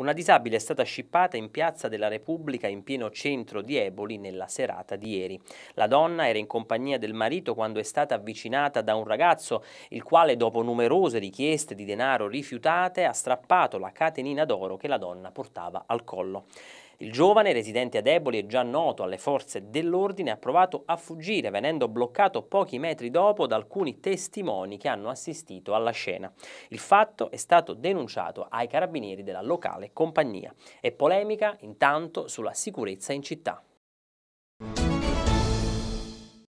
Una disabile è stata scippata in Piazza della Repubblica in pieno centro di Eboli nella serata di ieri. La donna era in compagnia del marito quando è stata avvicinata da un ragazzo il quale dopo numerose richieste di denaro rifiutate ha strappato la catenina d'oro che la donna portava al collo. Il giovane, residente a Eboli e già noto alle forze dell'ordine, ha provato a fuggire venendo bloccato pochi metri dopo da alcuni testimoni che hanno assistito alla scena. Il fatto è stato denunciato ai carabinieri della locale compagnia. È polemica intanto sulla sicurezza in città.